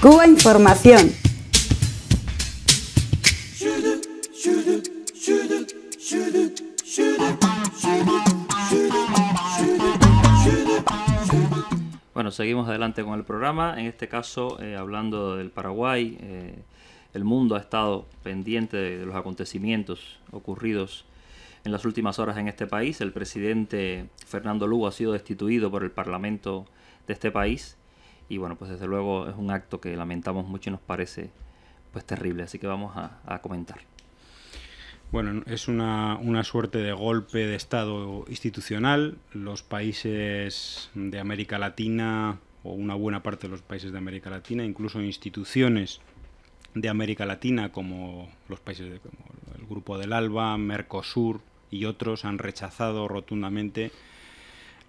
Cuba Información. Bueno, seguimos adelante con el programa, en este caso eh, hablando del Paraguay. Eh, el mundo ha estado pendiente de los acontecimientos ocurridos en las últimas horas en este país. El presidente Fernando Lugo ha sido destituido por el Parlamento de este país y bueno, pues desde luego es un acto que lamentamos mucho y nos parece pues terrible, así que vamos a, comentar. Bueno, es una, suerte de golpe de Estado institucional. Los países de América Latina, o una buena parte de los países de América Latina, incluso instituciones de América Latina como los países de, el Grupo del ALBA, Mercosur y otros, han rechazado rotundamente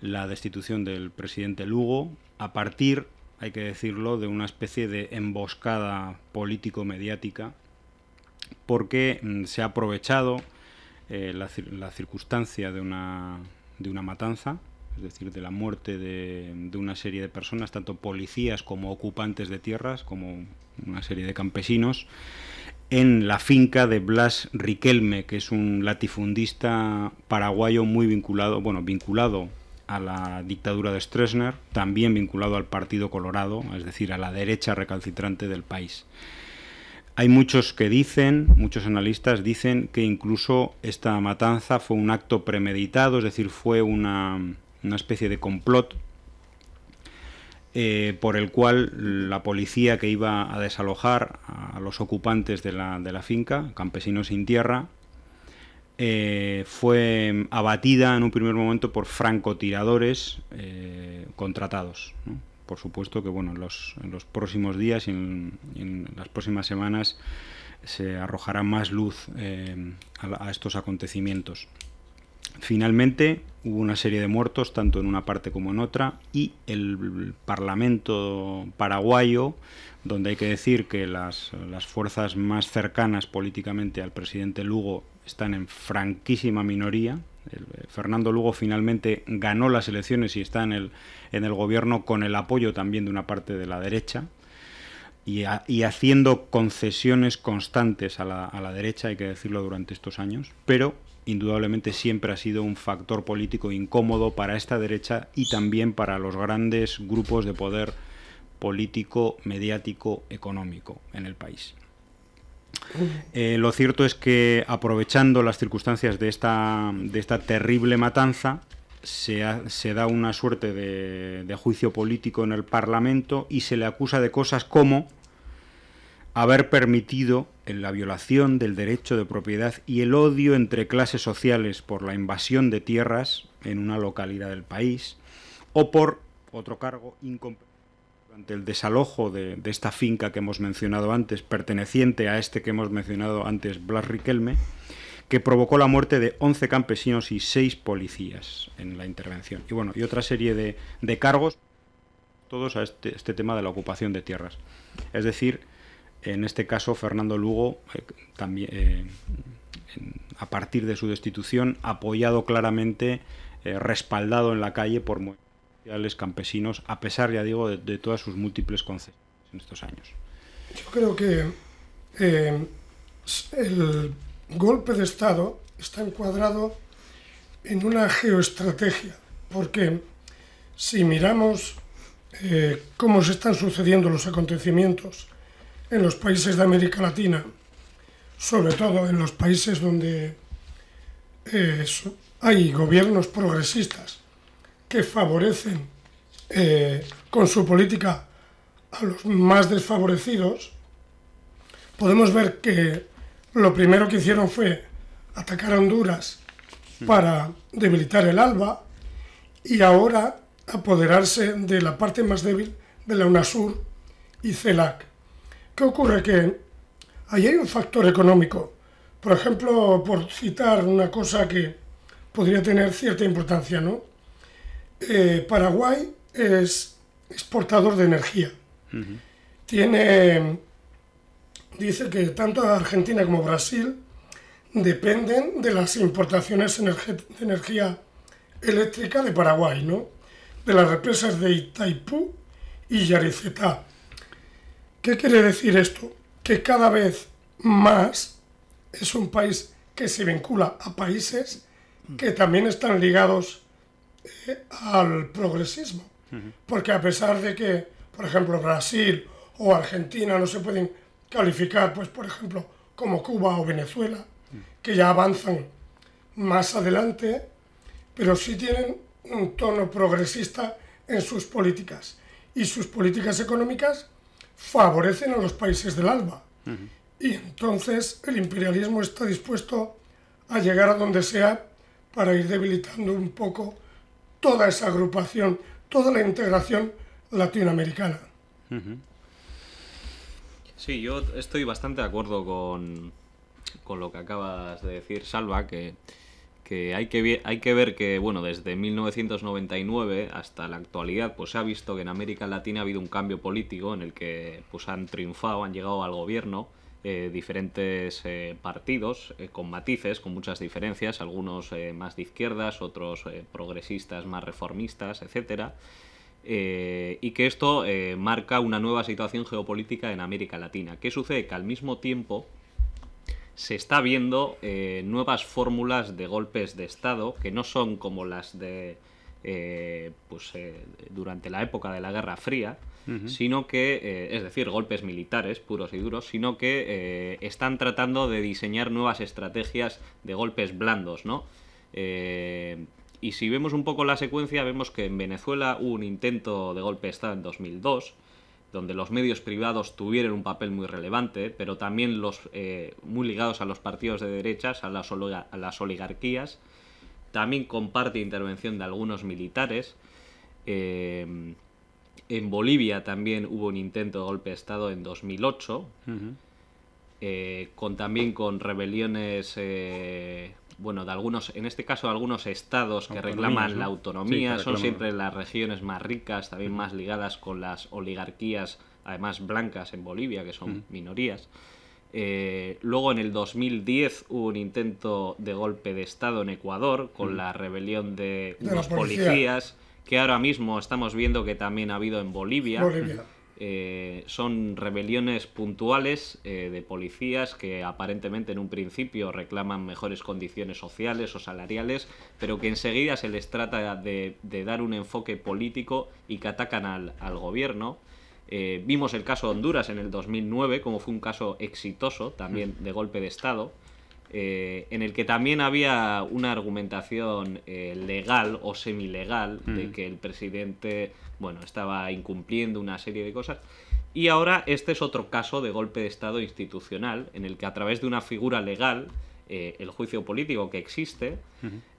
la destitución del presidente Lugo a partir hay que decirlo, de una especie de emboscada político-mediática, porque mm, se ha aprovechado eh, la, circunstancia de una, de una matanza, es decir, de la muerte de, de, una serie de personas, tanto policías como ocupantes de tierras, como una serie de campesinos, en la finca de Blas Riquelme, que es un latifundista paraguayo muy vinculado, bueno, vinculado a la dictadura de Stroessner, también vinculado al Partido Colorado, es decir, a la derecha recalcitrante del país. Hay muchos que dicen, muchos analistas dicen que incluso esta matanza fue un acto premeditado, es decir, fue una, especie de complot eh, por el cual la policía que iba a desalojar a los ocupantes de la finca, campesinos sin tierra, eh, fue abatida en un primer momento por francotiradores eh, contratados. Por supuesto que bueno, en, los, próximos días y en, las próximas semanas se arrojará más luz eh, a, estos acontecimientos. Finalmente hubo una serie de muertos tanto en una parte como en otra y el Parlamento paraguayo, donde hay que decir que las, las fuerzas más cercanas políticamente al presidente Lugo están en franquísima minoría. Eh, Fernando Lugo finalmente ganó las elecciones y está en el, gobierno con el apoyo también de una parte de la derecha, y, y, haciendo concesiones constantes a la, a la, derecha, hay que decirlo, durante estos años, pero indudablemente siempre ha sido un factor político incómodo para esta derecha y también para los grandes grupos de poder político, mediático, económico en el país. Eh, lo cierto es que aprovechando las circunstancias de esta, de esta terrible matanza, se, da una suerte de, juicio político en el Parlamento y se le acusa de cosas como haber permitido la violación del derecho de propiedad y el odio entre clases sociales por la invasión de tierras en una localidad del país o por otro cargo incompleto del desalojo de, esta finca que hemos mencionado antes, perteneciente a este que hemos mencionado antes, Blas Riquelme, que provocó la muerte de 11 campesinos y 6 policías en la intervención. Y bueno, y otra serie de, de cargos, todos a este, este, tema de la ocupación de tierras. Es decir, en este caso, Fernando Lugo, eh, también, eh, a partir de su destitución, apoyado claramente, eh, respaldado en la calle por campesinos, a pesar, ya digo, de, todas sus múltiples concesiones en estos años. Yo creo que eh, el golpe de Estado está encuadrado en una geoestrategia, porque si miramos eh, cómo se están sucediendo los acontecimientos en los países de América Latina, sobre todo en los países donde eh, hay gobiernos progresistas, que favorecen eh, con su política a los más desfavorecidos, podemos ver que lo primero que hicieron fue atacar a Honduras para debilitar el ALBA y ahora apoderarse de la parte más débil de la UNASUR y CELAC. ¿Qué ocurre? Que ahí hay un factor económico. Por ejemplo, por citar una cosa que podría tener cierta importancia, ¿no? Eh, Paraguay es exportador de energía. Tiene, dice que tanto Argentina como Brasil dependen de las importaciones de energía eléctrica de Paraguay, ¿no? De las represas de Itaipú y Yaricetá. ¿Qué quiere decir esto? Que cada vez más es un país que se vincula a países que también están ligados al progresismo. Porque a pesar de que, por ejemplo, Brasil o Argentina no se pueden calificar, pues por ejemplo, como Cuba o Venezuela, que ya avanzan más adelante, pero sí tienen un tono progresista en sus políticas. Y sus políticas económicas favorecen a los países del alba. Y entonces el imperialismo está dispuesto a llegar a donde sea para ir debilitando un poco toda esa agrupación, toda la integración latinoamericana. Sí, yo estoy bastante de acuerdo con, con lo que acabas de decir, Salva, que, hay que hay que ver que, bueno, desde 1999 hasta la actualidad, pues se ha visto que en América Latina ha habido un cambio político en el que pues han triunfado, han llegado al gobierno eh, diferentes eh, partidos eh, con matices, con muchas diferencias, algunos más de izquierdas, otros progresistas, más reformistas, etc. y que esto marca una nueva situación geopolítica en América Latina. ¿Qué sucede? Que al mismo tiempo se está viendo nuevas fórmulas de golpes de Estado que no son como las de eh, pues, eh, durante la época de la Guerra Fría, sino que, eh, es decir, golpes militares puros y duros, sino que eh, están tratando de diseñar nuevas estrategias de golpes blandos, y si vemos un poco la secuencia, vemos que en Venezuela hubo un intento de golpe de Estado en 2002, donde los medios privados tuvieron un papel muy relevante, pero también los muy ligados a los partidos de derechas, a las oligarquías, también comparte intervención de algunos militares. Em, en Bolivia también hubo un intento de golpe de Estado en 2008, eh, con, también con rebeliones, eh, bueno, de algunos, en este caso de algunos estados que reclaman la autonomía, son siempre las regiones más ricas, también más ligadas con las oligarquías, además blancas en Bolivia, que son minorías. Eh, luego en el 2010 hubo un intento de golpe de Estado en Ecuador con mm. la rebelión de, unos policías, que ahora mismo estamos viendo que también ha habido en Bolivia. Eh, son rebeliones puntuales eh, de policías que aparentemente en un principio reclaman mejores condiciones sociales o salariales, pero que enseguida se les trata de, dar un enfoque político y que atacan al gobierno. Eh, vimos el caso de Honduras en el 2009, como fue un caso exitoso también de golpe de Estado, eh, en el que también había una argumentación eh, legal o semilegal de mm. que el presidente bueno, estaba incumpliendo una serie de cosas. Y ahora este es otro caso de golpe de Estado institucional, en el que a través de una figura legal eh, el juicio político que existe,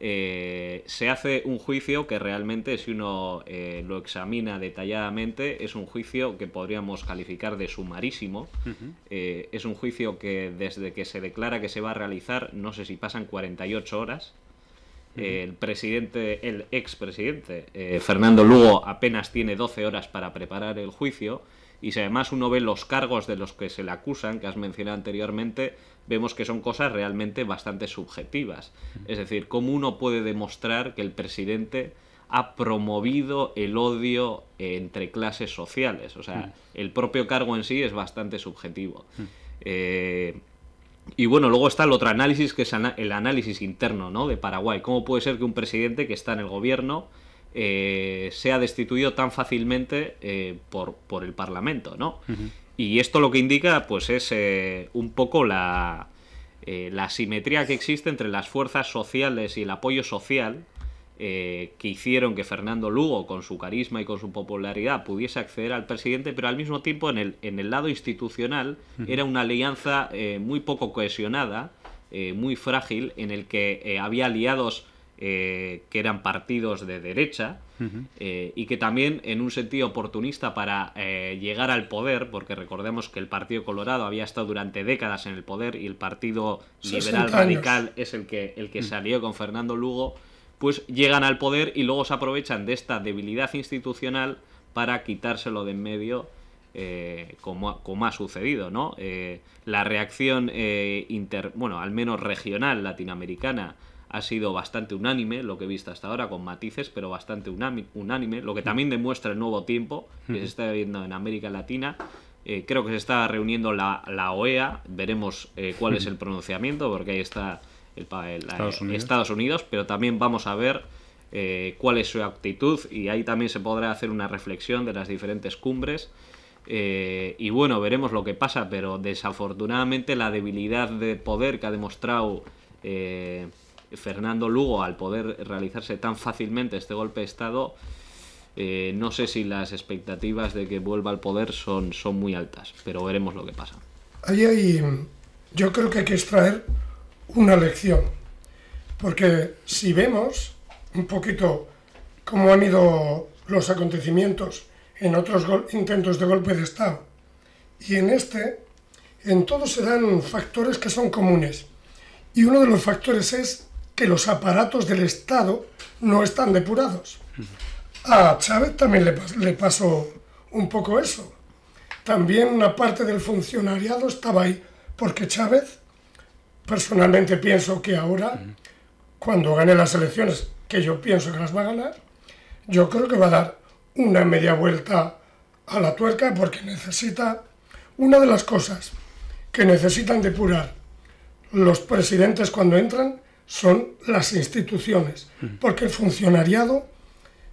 eh, se hace un juicio que realmente, si uno eh, lo examina detalladamente, es un juicio que podríamos calificar de sumarísimo. es un juicio que desde que se declara que se va a realizar, no sé si pasan 48 horas. ocho horas El presidente, el expresidente Fernando Lugo apenas tiene 12 horas para preparar el juicio y si además uno ve los cargos de los que se le acusan, que has mencionado anteriormente, vemos que son cosas realmente bastante subjetivas. Es decir, cómo uno puede demostrar que el presidente ha promovido el odio entre clases sociales. O sea, mm. el propio cargo en sí es bastante subjetivo. Mm. Eh, y bueno, luego está el otro análisis, que es el análisis interno ¿no? de Paraguay. ¿Cómo puede ser que un presidente que está en el gobierno eh, sea destituido tan fácilmente eh, por, por, el Parlamento? ¿no? Y esto lo que indica, pues, es eh, un poco eh, la, simetría que existe entre las fuerzas sociales y el apoyo social eh, que hicieron que Fernando Lugo, con su carisma y con su popularidad, pudiese acceder al presidente, pero al mismo tiempo en el, en el lado institucional era una alianza muy poco cohesionada, muy frágil, en el que había aliados eh, que eran partidos de derecha eh, y que también en un sentido oportunista para eh, llegar al poder, porque recordemos que el Partido Colorado había estado durante décadas en el poder y el Partido Liberal Radical es el que, el que salió con Fernando Lugo, pues llegan al poder y luego se aprovechan de esta debilidad institucional para quitárselo de en medio. como, ha sucedido, la reacción inter, bueno, al menos regional latinoamericana ha sido bastante unánime, lo que he visto hasta ahora, con matices, pero bastante unánime, lo que también demuestra el nuevo tiempo que se está viendo en América Latina. Eh, creo que se está reuniendo la, OEA, e veremos eh, cuál es el pronunciamiento, porque ahí está el, Estados, Unidos. pero también vamos a ver eh, cuál es su actitud y ahí también se podrá hacer una reflexión de las diferentes cumbres. y bueno, veremos lo que pasa, pero desafortunadamente la debilidad de poder que ha demostrado Fernando Lugo, al poder realizarse tan fácilmente este golpe de Estado, eh, no sé si las expectativas de que vuelva al poder son, son muy altas, pero veremos lo que pasa. Ahí yo creo que hay que extraer una lección, porque si vemos un poquito cómo han ido los acontecimientos en otros intentos de golpe de Estado y en este, en todos se dan factores que son comunes. Y uno de los factores es que los aparatos del Estado no están depurados. A Chávez también le, le pasó un poco eso. También una parte del funcionariado estaba ahí, porque Chávez, personalmente pienso que ahora, cuando gane las elecciones, que yo pienso que las va a ganar, yo creo que va a dar una media vuelta a la tuerca porque necesita una de las cosas que necesitan depurar los presidentes cuando entran son las instituciones, porque el funcionariado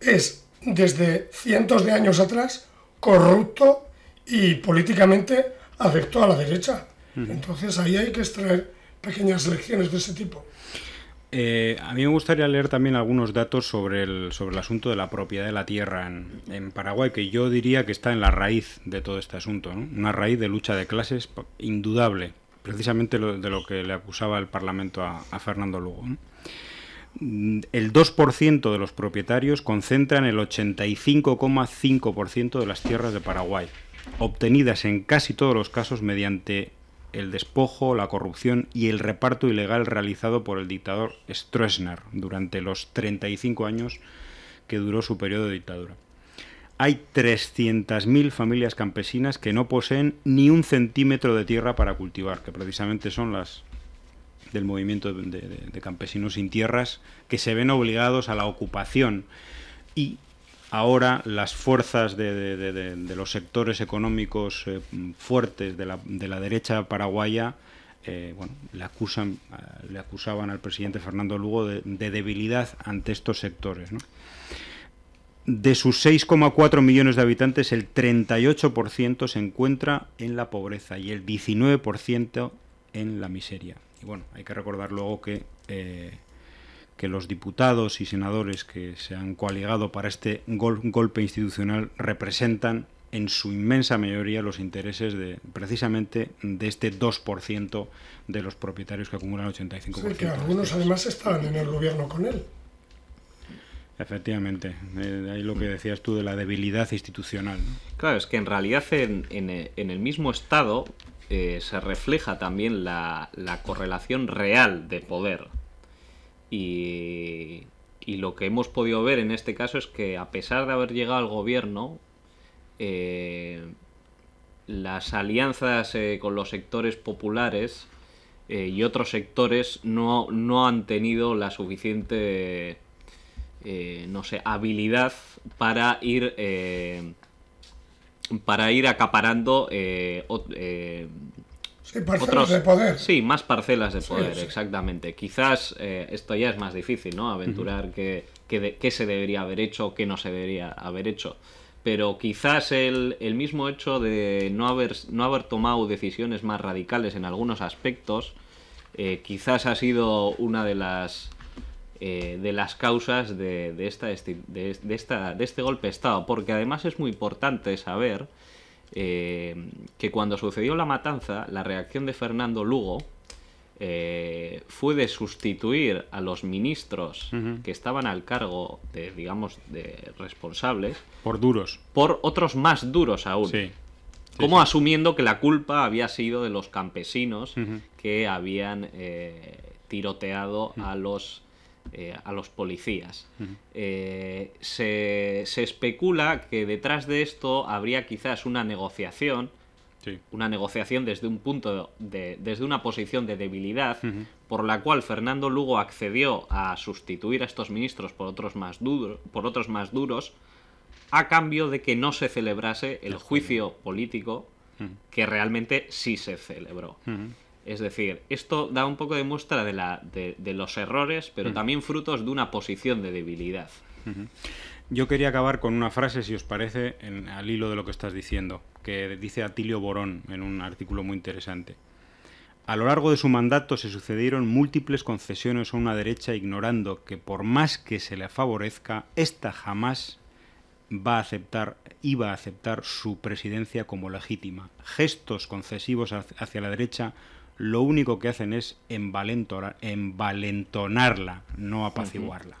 es desde cientos de años atrás corrupto y políticamente adepto a la derecha. Entonces ahí hay que extraer pequeñas lecciones de ese tipo. Eh, a mí me gustaría leer también algunos datos sobre el, sobre el asunto de la propiedad de la tierra en, Paraguay, que yo diría que está en la raíz de todo este asunto, una raíz de lucha de clases indudable precisamente lo, de lo que le acusaba el Parlamento a, Fernando Lugo. Mm, el 2% de los propietarios concentran el 85,5% de las tierras de Paraguay, obtenidas en casi todos los casos mediante el despojo, la corrupción y el reparto ilegal realizado por el dictador Stroessner durante los 35 años que duró su periodo de dictadura hay 300.000 familias campesinas que no poseen ni un centímetro de tierra para cultivar, que precisamente son las del movimiento de, campesinos sin tierras, que se ven obligados a la ocupación. Y ahora las fuerzas de, los sectores económicos eh, fuertes de la, derecha paraguaya eh, le, acusan, eh, le acusaban al presidente Fernando Lugo de, debilidad ante estos sectores. ¿no? De sus 6,4 millones de habitantes, el 38% se encuentra en la pobreza y el 19% en la miseria. Y bueno, hay que recordar luego que, eh, que los diputados y senadores que se han coaligado para este golpe institucional representan en su inmensa mayoría los intereses de precisamente de este 2% de los propietarios que acumulan 85%. Sí, que algunos además estaban en el gobierno con él. Efectivamente, eh, ahí lo que decías tú de la debilidad institucional. Claro, es que en realidad en, el mismo Estado eh, se refleja también la, correlación real de poder. Y, y, lo que hemos podido ver en este caso es que a pesar de haber llegado al gobierno, eh, las alianzas con los sectores populares y otros sectores no, no han tenido la suficiente eh, no sé, habilidad para ir, eh, para ir acaparando eh, eh parcelas otros, de poder. Sí, más parcelas de poder, exactamente. Quizás esto ya es más difícil, ¿no? Aventurar qué que se debería haber hecho, qué no se debería haber hecho pero quizás el, mismo hecho de no haber, no haber tomado decisiones más radicales en algunos aspectos, quizás ha sido una de las eh, de las causas de, esta, de, esta, de este golpe de Estado, porque además es muy importante saber eh, que cuando sucedió la matanza, la reacción de Fernando Lugo eh, fue de sustituir a los ministros que estaban al cargo de, digamos, de responsables. Por duros. Por otros más duros aún. como asumiendo que la culpa había sido de los campesinos que habían tiroteado a los eh, a los policías. Eh, se, especula que detrás de esto habría quizás una negociación, una negociación desde un punto de, desde una posición de debilidad, por la cual Fernando Lugo accedió a sustituir a estos ministros por otros más, duros por otros más duros, a cambio de que no se celebrase el juicio político que realmente sí se celebró. Es decir, esto da un poco de muestra de, la, de, los errores, pero mm. también frutos de una posición de debilidad. Yo quería acabar con una frase, si os parece, en, al hilo de lo que estás diciendo, que dice Atilio Borón en un artículo muy interesante. A lo largo de su mandato se sucedieron múltiples concesiones a una derecha ignorando que por más que se le favorezca, esta jamás va a aceptar, iba a aceptar su presidencia como legítima. Gestos concesivos hacia la derecha lo único que hacen es envalentonarla, no apaciguarla.